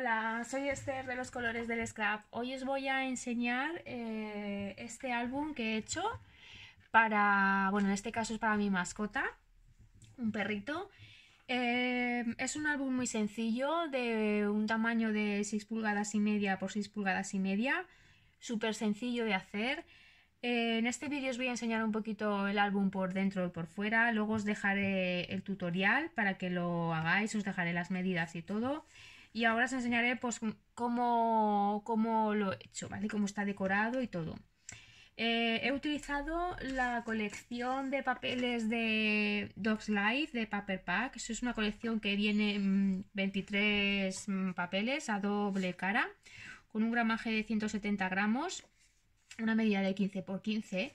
Hola, soy Esther de los colores del scrap. Hoy os voy a enseñar eh, este álbum que he hecho para, bueno, en este caso es para mi mascota, un perrito. Eh, es un álbum muy sencillo, de un tamaño de 6 pulgadas y media por 6 pulgadas y media, súper sencillo de hacer. Eh, en este vídeo os voy a enseñar un poquito el álbum por dentro y por fuera, luego os dejaré el tutorial para que lo hagáis, os dejaré las medidas y todo. Y ahora os enseñaré pues cómo, lo he hecho, ¿vale? Cómo está decorado y todo. Eh, he utilizado la colección de papeles de Dogs Life de Paper Pack. Eso es una colección que viene 23 mm, mm, papeles a doble cara, con un gramaje de 170 gramos, una medida de 15 por 15.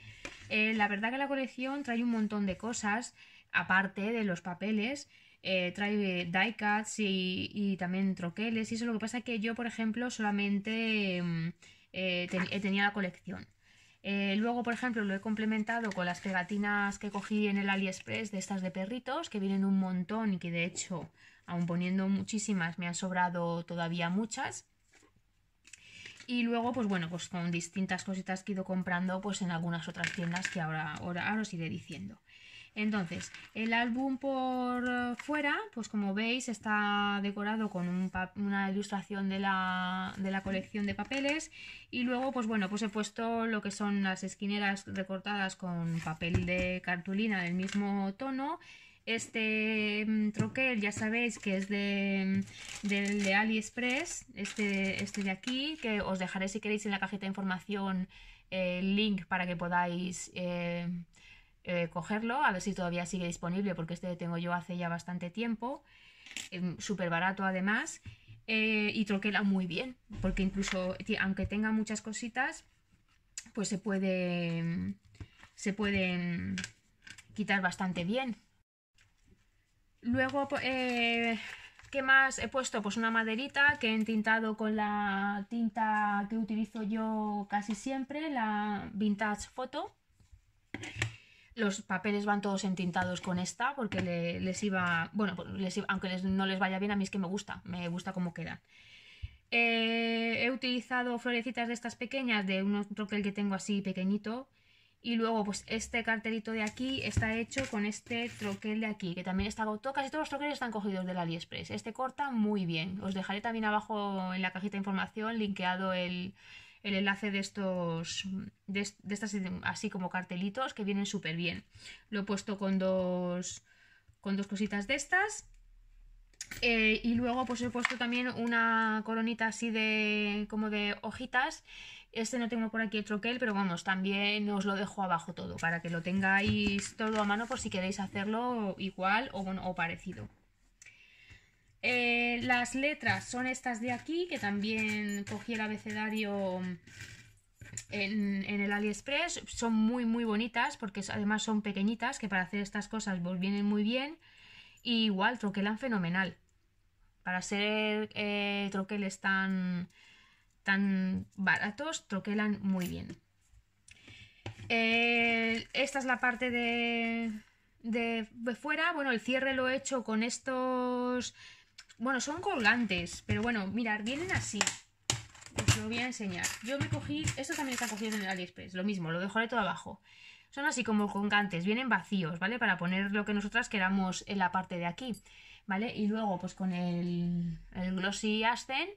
Eh, la verdad que la colección trae un montón de cosas, aparte de los papeles. Eh, trae eh, die y, y, también troqueles y eso. Lo que pasa es que yo, por ejemplo, solamente mm, eh, tenía la colección. luego, por ejemplo, lo he complementado con las pegatinas que cogí en el AliExpress de estas de perritos, que vienen un montón y que de hecho, aún poniendo muchísimas, me han sobrado todavía muchas. Y luego, pues bueno, pues con distintas cositas que he ido comprando pues en algunas otras tiendas que ahora, ahora os iré diciendo. Entonces, el álbum por fuera, pues como veis, está decorado con una ilustración de la, colección de papeles y luego, pues bueno, pues he puesto lo que son las esquineras recortadas con papel de cartulina del mismo tono. Este mm, troquel ya sabéis que es de, mm, del de AliExpress, este, este de aquí, que os dejaré si queréis en la cajita de información eh, el link para que podáis... Eh, eh, cogerlo, a ver si todavía sigue disponible, porque este tengo yo hace ya bastante tiempo, em, súper barato además, eh, y troquela muy bien, porque incluso, aunque tenga muchas cositas, pues se puede, em, se pueden quitar bastante bien. Luego, eh, ¿qué más he puesto? Pues una maderita que he entintado con la tinta que utilizo yo casi siempre, la Vintage Photo. Los papeles van todos entintados con esta porque les iba, bueno, pues les aunque no les vaya bien, a mí es que me gusta, me gusta cómo quedan. Eh, he utilizado florecitas de estas pequeñas, de un troquel que tengo así pequeñito. Y luego, pues este cartelito de aquí está hecho con este troquel de aquí, que también está agotado. Casi todos los troqueles están cogidos del AliExpress. Este corta muy bien. Os dejaré también abajo en la cajita de información linkeado el, el enlace de estos, de, estas así como cartelitos que vienen súper bien. Lo he puesto con dos, con dos cositas de estas. Eh, y luego pues he puesto también una coronita así de como de hojitas. Este no tengo por aquí el troquel, pero vamos, también os lo dejo abajo todo para que lo tengáis todo a mano por si queréis hacerlo igual o parecido. Eh, las letras son estas de aquí, que también cogí el abecedario en, el AliExpress. Son muy, muy bonitas porque además son pequeñitas, que para hacer estas cosas vienen muy bien. Y igual, troquelan fenomenal. Para ser eh, troqueles tan, baratos, troquelan muy bien. Eh, esta es la parte de fuera. Bueno, el cierre lo he hecho con estos bueno, son colgantes, pero bueno, mirad, vienen así. Os lo voy a enseñar. Yo me cogí, esto también está cogido en el AliExpress, lo mismo, lo dejaré todo abajo. Son así como colgantes, vienen vacíos, ¿vale? Para poner lo que nosotras queramos en la parte de aquí, ¿vale? Y luego, pues con el, el Glossy Ascend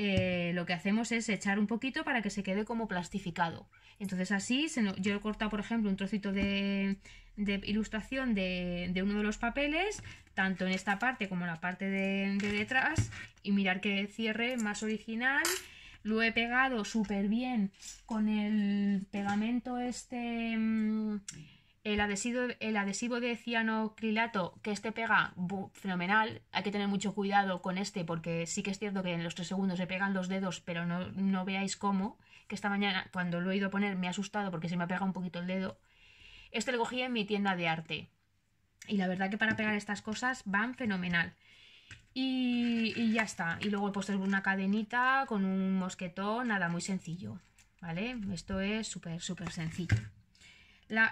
eh, lo que hacemos es echar un poquito para que se quede como plastificado. Entonces así, se yo he cortado por ejemplo un trocito de, ilustración de, uno de los papeles, tanto en esta parte como en la parte de, detrás, y mirar que cierre más original. Lo he pegado súper bien con el pegamento este... Mm, el adhesivo, el adhesivo de cianocrilato, que este pega fenomenal, hay que tener mucho cuidado con este porque sí que es cierto que en los 3 segundos se pegan los dedos, pero no, veáis cómo, que esta mañana cuando lo he ido a poner me ha asustado porque se me ha pegado un poquito el dedo. Este lo cogí en mi tienda de arte. Y la verdad que para pegar estas cosas van fenomenal. Y, ya está. Y luego he puesto una cadenita con un mosquetón, nada, muy sencillo. ¿Vale? Esto es súper, súper sencillo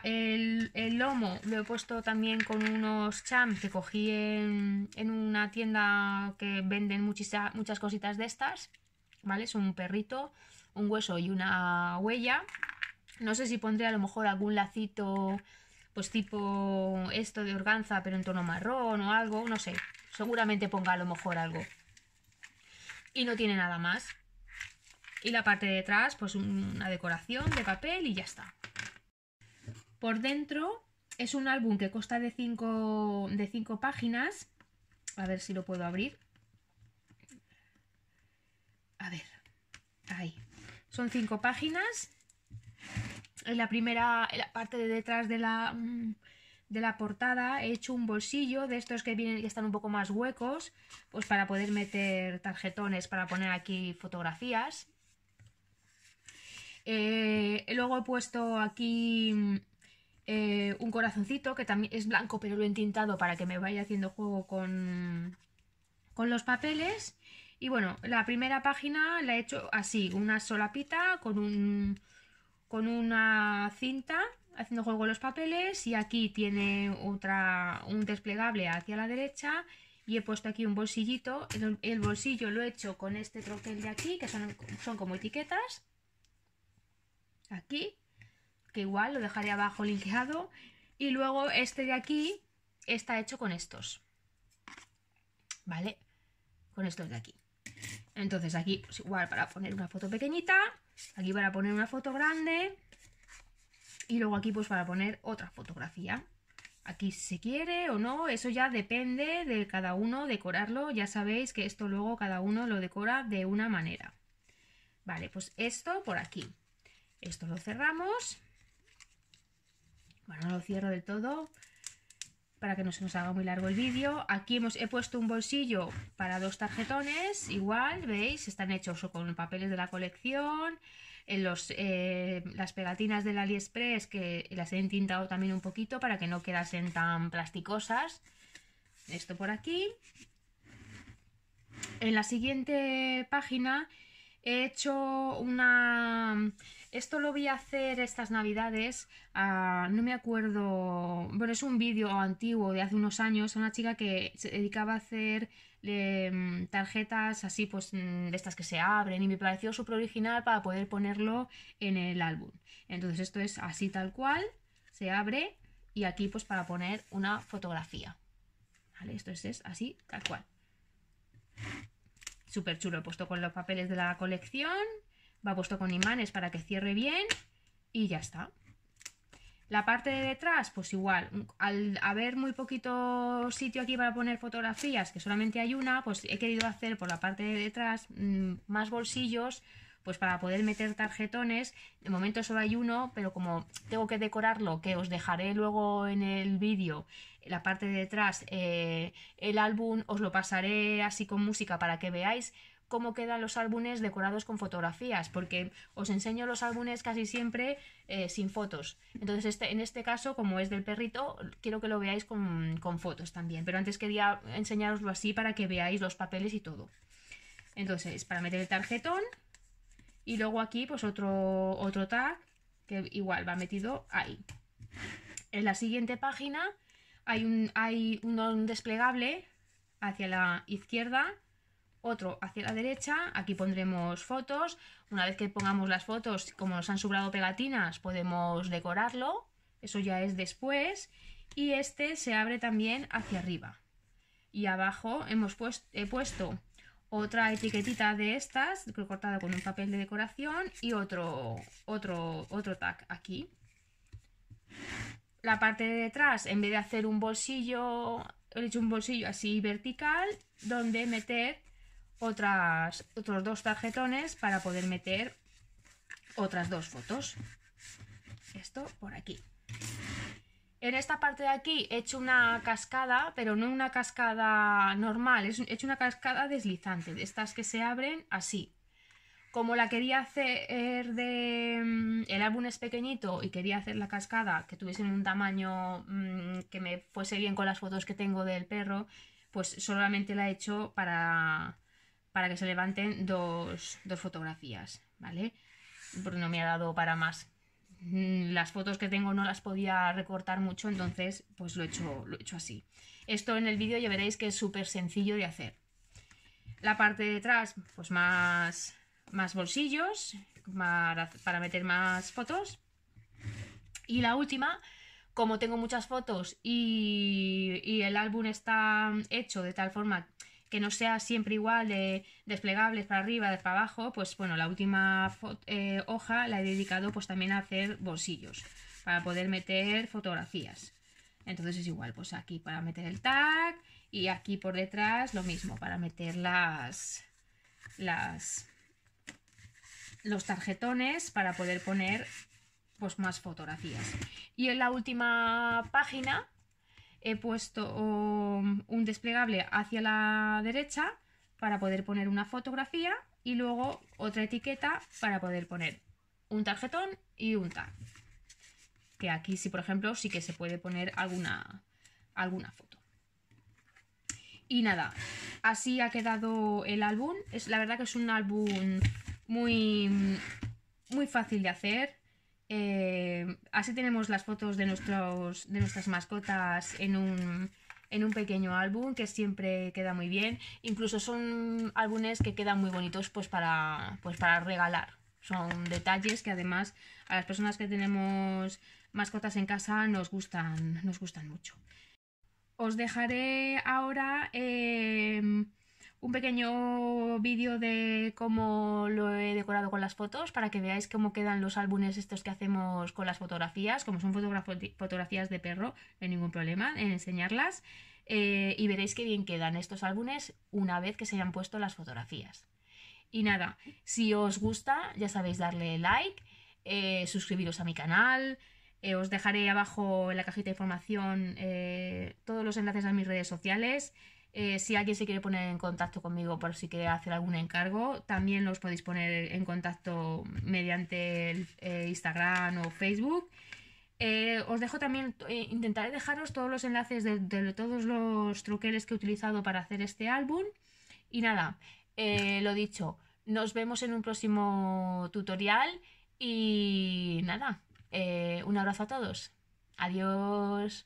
el, lomo lo he puesto también con unos champs que cogí en, una tienda que venden muchas cositas de estas, ¿vale? Es un perrito, un hueso y una huella. No sé si pondré a lo mejor algún lacito, pues tipo esto de organza, pero en tono marrón o algo, no sé. Seguramente ponga a lo mejor algo. Y no tiene nada más. Y la parte de atrás, pues una decoración de papel y ya está. Por dentro es un álbum que consta de 5 de cinco páginas. A ver si lo puedo abrir. A ver, ahí. Son cinco páginas. En la primera, en la parte de detrás de la, mm, de la portada, he hecho un bolsillo de estos que vienen y están un poco más huecos, pues para poder meter tarjetones, para poner aquí fotografías. Eh, luego he puesto aquí mm, eh, un corazoncito que también es blanco pero lo he entintado para que me vaya haciendo juego con, los papeles. Y bueno, la primera página la he hecho así, una solapita con, con una cinta haciendo juego con los papeles y aquí tiene otra, un desplegable hacia la derecha y he puesto aquí un bolsillito, el, bolsillo lo he hecho con este troquel de aquí que son, son como etiquetas, aquí que igual lo dejaré abajo linkeado. Y luego este de aquí está hecho con estos. ¿Vale? Con estos de aquí. Entonces aquí, pues igual para poner una foto pequeñita, aquí para poner una foto grande y luego aquí pues para poner otra fotografía. Aquí se quiere o no, eso ya depende de cada uno decorarlo. Ya sabéis que esto luego cada uno lo decora de una manera. Vale, pues esto por aquí. Esto lo cerramos bueno, lo cierro del todo para que no se nos haga muy largo el vídeo. Aquí hemos, he puesto un bolsillo para dos tarjetones, igual, veis, están hechos con papeles de la colección, los, eh, las pegatinas del Aliexpress que las he entintado también un poquito para que no quedasen tan plasticosas. Esto por aquí. En la siguiente página he hecho una esto lo vi hacer estas navidades, ah, no me acuerdo, bueno, es un vídeo antiguo de hace unos años, a una chica que se dedicaba a hacer mm, tarjetas así, pues mm, de estas que se abren, y me pareció súper original para poder ponerlo en el álbum. Entonces esto es así tal cual, se abre, y aquí pues para poner una fotografía. ¿Vale? Esto es, es así tal cual. Súper chulo, he puesto con los papeles de la colección Va puesto con imanes para que cierre bien y ya está. La parte de detrás, pues igual, al haber muy poquito sitio aquí para poner fotografías, que solamente hay una, pues he querido hacer por la parte de detrás mm, más bolsillos, pues para poder meter tarjetones. De momento solo hay uno, pero como tengo que decorarlo, que os dejaré luego en el vídeo, la parte de detrás, eh, el álbum, os lo pasaré así con música para que veáis cómo quedan los álbumes decorados con fotografías, porque os enseño los álbumes casi siempre eh, sin fotos. Entonces, este, en este caso, como es del perrito, quiero que lo veáis con, fotos también, pero antes quería enseñaroslo así para que veáis los papeles y todo. Entonces, para meter el tarjetón y luego aquí, pues otro, otro tag que igual va metido ahí. En la siguiente página hay un, hay un desplegable hacia la izquierda otro hacia la derecha, aquí pondremos fotos, una vez que pongamos las fotos, como nos han subrado pegatinas, podemos decorarlo, eso ya es después, y este se abre también hacia arriba. Y abajo hemos pues, he puesto otra etiquetita de estas, cortada con un papel de decoración, y otro, otro, otro tag aquí. La parte de detrás, en vez de hacer un bolsillo, he hecho un bolsillo así vertical, donde meter otras, otros dos tarjetones para poder meter otras dos fotos. Esto por aquí. En esta parte de aquí he hecho una cascada, pero no una cascada normal, he hecho una cascada deslizante, de estas que se abren así. Como la quería hacer de... Mm, el álbum es pequeñito y quería hacer la cascada que tuviese un tamaño mm, que me fuese bien con las fotos que tengo del perro, pues solamente la he hecho para para que se levanten dos, fotografías, ¿vale? Porque no me ha dado para más. Mm, las fotos que tengo no las podía recortar mucho, entonces pues lo he hecho, lo he hecho así. Esto en el vídeo ya veréis que es súper sencillo de hacer. La parte de atrás, pues más, más bolsillos para, meter más fotos. Y la última, como tengo muchas fotos y el álbum está hecho de tal forma que no sea siempre igual de desplegables para arriba, de para abajo, pues bueno, la última eh, hoja la he dedicado pues también a hacer bolsillos para poder meter fotografías. Entonces es igual, pues aquí para meter el tag y aquí por detrás lo mismo para meter las, las los tarjetones para poder poner pues más fotografías. Y en la última página he puesto um, un desplegable hacia la derecha para poder poner una fotografía y luego otra etiqueta para poder poner un tarjetón y un tag. Que aquí sí, por ejemplo, sí que se puede poner alguna, alguna foto. Y nada, así ha quedado el álbum. Es, la verdad que es un álbum muy, muy fácil de hacer. Eh, así tenemos las fotos de, nuestros, de nuestras mascotas en un, en un pequeño álbum que siempre queda muy bien. Incluso son álbumes que quedan muy bonitos pues para, pues para regalar. Son detalles que además a las personas que tenemos mascotas en casa nos gustan, nos gustan mucho. Os dejaré ahora eh, un pequeño vídeo de cómo lo he decorado con las fotos para que veáis cómo quedan los álbumes estos que hacemos con las fotografías, como son fotografías de perro, no hay ningún problema en enseñarlas eh, y veréis qué bien quedan estos álbumes una vez que se hayan puesto las fotografías. Y nada, si os gusta ya sabéis darle like, eh, suscribiros a mi canal, eh, os dejaré abajo en la cajita de información todos los enlaces a mis redes sociales. Eh, si alguien se quiere poner en contacto conmigo por si quiere hacer algún encargo, también los podéis poner en contacto mediante eh, Instagram o Facebook. Eh, os dejo también, intentaré dejaros todos los enlaces de, de, todos los truqueles que he utilizado para hacer este álbum. Y nada, lo dicho, nos vemos en un próximo tutorial y nada, un abrazo a todos. Adiós.